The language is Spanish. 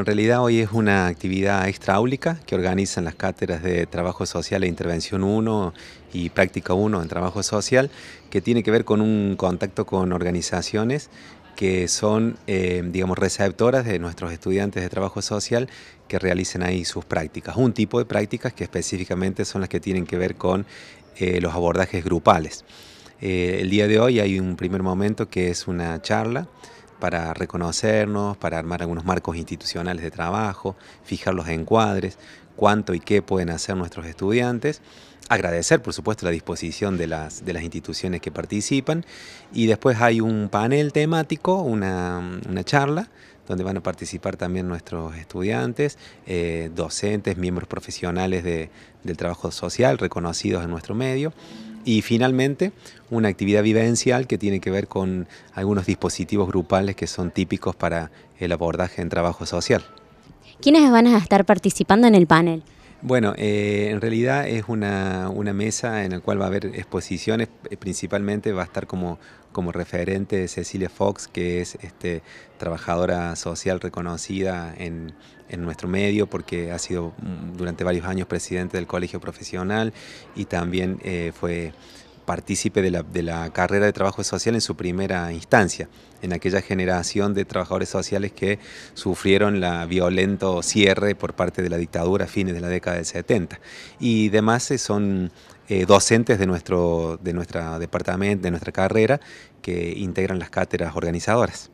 En realidad hoy es una actividad extraúlica que organizan las cátedras de Trabajo Social e Intervención 1 y Práctica 1 en Trabajo Social, que tiene que ver con un contacto con organizaciones que son, eh, digamos, receptoras de nuestros estudiantes de trabajo social que realicen ahí sus prácticas. Un tipo de prácticas que específicamente son las que tienen que ver con eh, los abordajes grupales. Eh, el día de hoy hay un primer momento que es una charla para reconocernos, para armar algunos marcos institucionales de trabajo, fijar los encuadres, cuánto y qué pueden hacer nuestros estudiantes, agradecer por supuesto la disposición de las, de las instituciones que participan y después hay un panel temático, una, charla donde van a participar también nuestros estudiantes, eh, docentes, miembros profesionales del trabajo social reconocidos en nuestro medio. Y finalmente, una actividad vivencial que tiene que ver con algunos dispositivos grupales que son típicos para el abordaje en trabajo social. ¿Quiénes van a estar participando en el panel? Bueno, eh, en realidad es una, una, mesa en la cual va a haber exposiciones, eh, principalmente va a estar como como referente Cecilia Fox, que es este, trabajadora social reconocida en, nuestro medio, porque ha sido mm, durante varios años presidente del Colegio Profesional y también eh, fue partícipe de la, carrera de trabajo social en su primera instancia, en aquella generación de trabajadores sociales que sufrieron la violento cierre por parte de la dictadura a fines de la década del 70. Y demás eh, son eh, docentes de nuestro de nuestra departamento, de nuestra carrera, que integran las cátedras organizadoras.